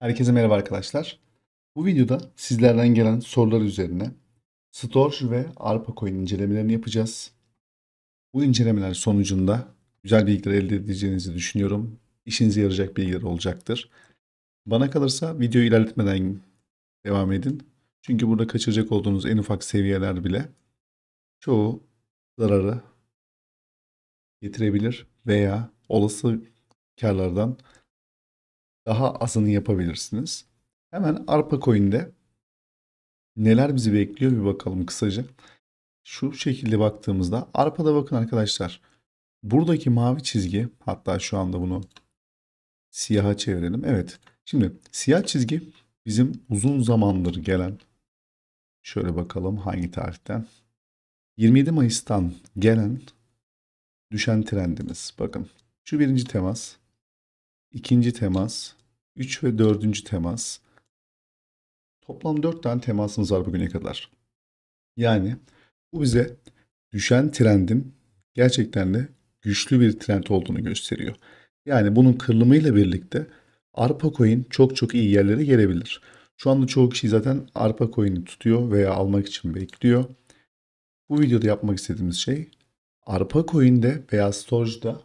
Herkese merhaba arkadaşlar. Bu videoda sizlerden gelen sorular üzerine Storch ve Arpa Coin incelemelerini yapacağız. Bu incelemeler sonucunda güzel bilgiler elde edeceğinizi düşünüyorum. İşinize yarayacak bilgiler olacaktır. Bana kalırsa videoyu ilerletmeden devam edin. Çünkü burada kaçıracak olduğunuz en ufak seviyeler bile çoğu zararı getirebilir veya olası karlardan daha azını yapabilirsiniz. Hemen Arpa Coin'de neler bizi bekliyor bir bakalım kısaca. Şu şekilde baktığımızda Arpa'da bakın arkadaşlar. Buradaki mavi çizgi hatta şu anda bunu siyaha çevirelim. Evet şimdi siyah çizgi bizim uzun zamandır gelen şöyle bakalım hangi tarihten 27 Mayıs'tan gelen düşen trendimiz. Bakın şu birinci temas ikinci temas, üç ve dördüncü temas. Toplam dört tane temasımız var bugüne kadar. Yani bu bize düşen trendin gerçekten de güçlü bir trend olduğunu gösteriyor. Yani bunun kırılımıyla birlikte Arpa Coin çok çok iyi yerlere gelebilir. Şu anda çoğu kişi zaten Arpa Coin'i tutuyor veya almak için bekliyor. Bu videoda yapmak istediğimiz şey Arpa Coin'de veya Storage'da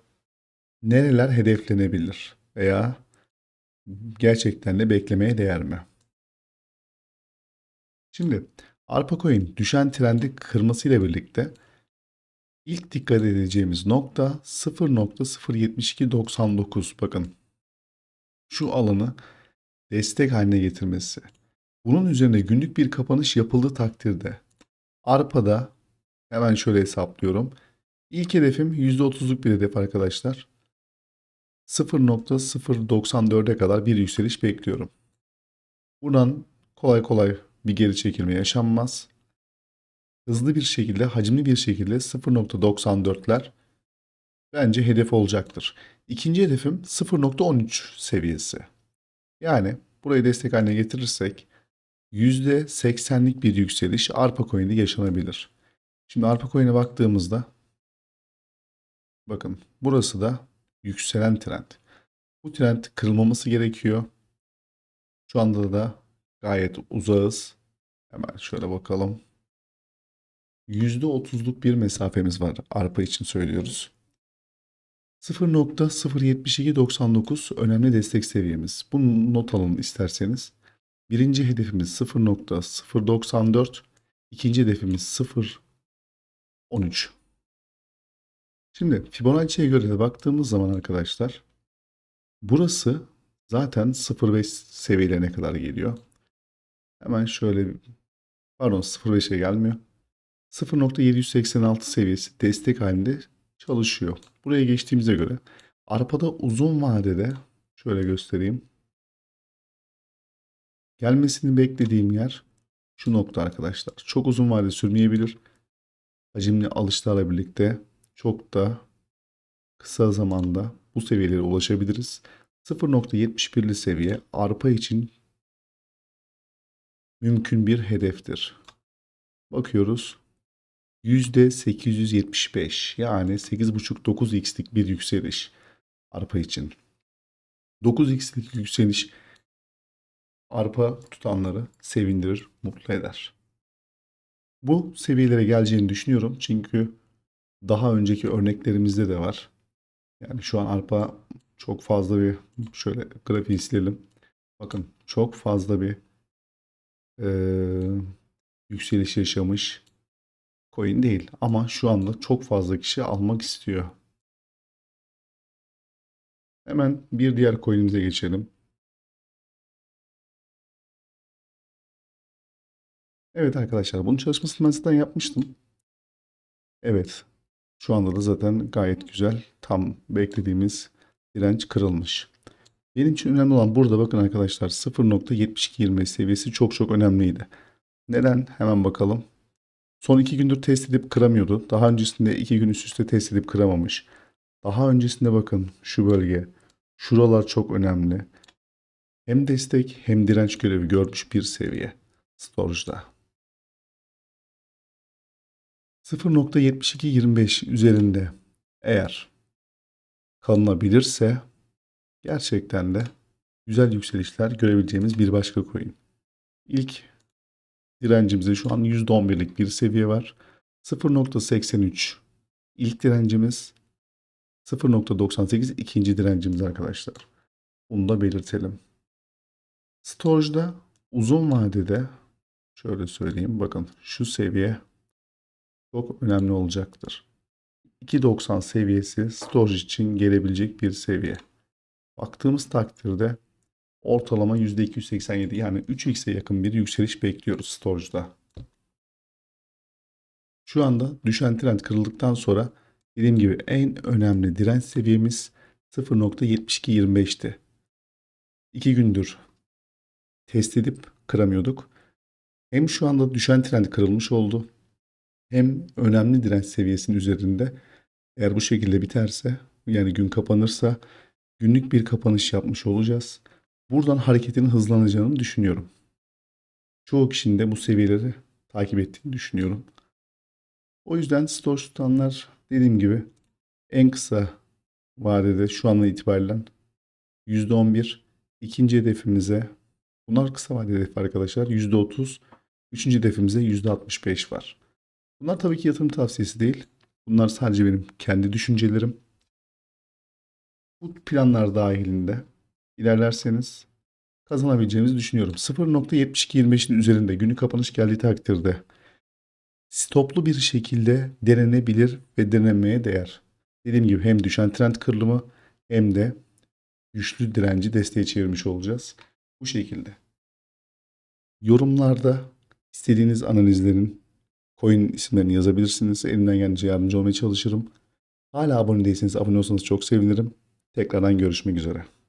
nereler hedeflenebilir? veya gerçekten de beklemeye değer mi? Şimdi ArpaCoin düşen trendi kırmasıyla birlikte ilk dikkat edeceğimiz nokta 0.07299 bakın. Şu alanı destek haline getirmesi. Bunun üzerine günlük bir kapanış yapıldığı takdirde Arpa'da hemen şöyle hesaplıyorum. İlk hedefim %30'luk bir hedef arkadaşlar. 0.094'e kadar bir yükseliş bekliyorum. Buradan kolay kolay bir geri çekilme yaşanmaz. Hızlı bir şekilde, hacimli bir şekilde 0.94'ler bence hedef olacaktır. İkinci hedefim 0.13 seviyesi. Yani burayı destek haline getirirsek %80'lik bir yükseliş Arpa Coin'de yaşanabilir. Şimdi Arpa Coin'e baktığımızda bakın burası da yükselen trend. Bu trend kırılmaması gerekiyor. Şu anda da gayet uzağız. Hemen şöyle bakalım. %30'luk bir mesafemiz var. Arpa için söylüyoruz. 0.07299 önemli destek seviyemiz. Bunu not alın isterseniz. Birinci hedefimiz 0.094, ikinci hedefimiz 0.13. Şimdi Fibonacci'ye göre de baktığımız zaman arkadaşlar burası zaten 0.5 seviyelerine kadar geliyor. Hemen şöyle pardon 0.5'e gelmiyor. 0.786 seviyesi destek halinde çalışıyor. Buraya geçtiğimize göre arpada uzun vadede şöyle göstereyim. Gelmesini beklediğim yer şu nokta arkadaşlar. Çok uzun vade sürmeyebilir. Hacimli alışlarla birlikte çok da kısa zamanda bu seviyelere ulaşabiliriz. 0.71'li seviye arpa için mümkün bir hedeftir. Bakıyoruz. %875 yani 8.5-9x'lik bir yükseliş arpa için. 9x'lik yükseliş arpa tutanları sevindirir, mutlu eder. Bu seviyelere geleceğini düşünüyorum çünkü daha önceki örneklerimizde de var. Yani şu an arpa çok fazla bir şöyle grafiği silelim. Bakın çok fazla bir e, yükseliş yaşamış coin değil. Ama şu anda çok fazla kişi almak istiyor. Hemen bir diğer coin'imize geçelim. Evet arkadaşlar bunun çalışmasını ben zaten yapmıştım. Evet şu anda da zaten gayet güzel tam beklediğimiz direnç kırılmış. Benim için önemli olan burada bakın arkadaşlar 0.7220 seviyesi çok çok önemliydi. Neden? Hemen bakalım. Son iki gündür test edip kıramıyordu. Daha öncesinde iki gün üst üste test edip kıramamış. Daha öncesinde bakın şu bölge. Şuralar çok önemli. Hem destek hem direnç görevi görmüş bir seviye. Storage'da. 0.7225 üzerinde eğer kalınabilirse gerçekten de güzel yükselişler görebileceğimiz bir başka coin. İlk direncimizde şu an %11'lik bir seviye var. 0.83 ilk direncimiz. 0.98 ikinci direncimiz arkadaşlar. Bunu da belirtelim. Storage'da uzun vadede şöyle söyleyeyim bakın şu seviye çok önemli olacaktır. 2.90 seviyesi storage için gelebilecek bir seviye. Baktığımız takdirde ortalama %287 yani 3x'e yakın bir yükseliş bekliyoruz storage'da. Şu anda düşen trend kırıldıktan sonra dediğim gibi en önemli direnç seviyemiz 0.7225'ti. 2 gündür test edip kıramıyorduk. Hem şu anda düşen trend kırılmış oldu hem önemli direnç seviyesinin üzerinde eğer bu şekilde biterse yani gün kapanırsa günlük bir kapanış yapmış olacağız. Buradan hareketin hızlanacağını düşünüyorum. Çoğu kişinin de bu seviyeleri takip ettiğini düşünüyorum. O yüzden store tutanlar dediğim gibi en kısa vadede şu anla itibariyle %11 ikinci hedefimize bunlar kısa vadeli hedef arkadaşlar %30 üçüncü hedefimize %65 var. Bunlar tabii ki yatırım tavsiyesi değil. Bunlar sadece benim kendi düşüncelerim. Bu planlar dahilinde ilerlerseniz kazanabileceğimizi düşünüyorum. 0.7225'in üzerinde günü kapanış geldiği takdirde stoplu bir şekilde denenebilir ve denemeye değer. Dediğim gibi hem düşen trend kırılımı hem de güçlü direnci desteğe çevirmiş olacağız. Bu şekilde. Yorumlarda istediğiniz analizlerin coin isimlerini yazabilirsiniz. Elimden geldiğince yardımcı olmaya çalışırım. Hala abone değilseniz abone olsanız çok sevinirim. Tekrardan görüşmek üzere.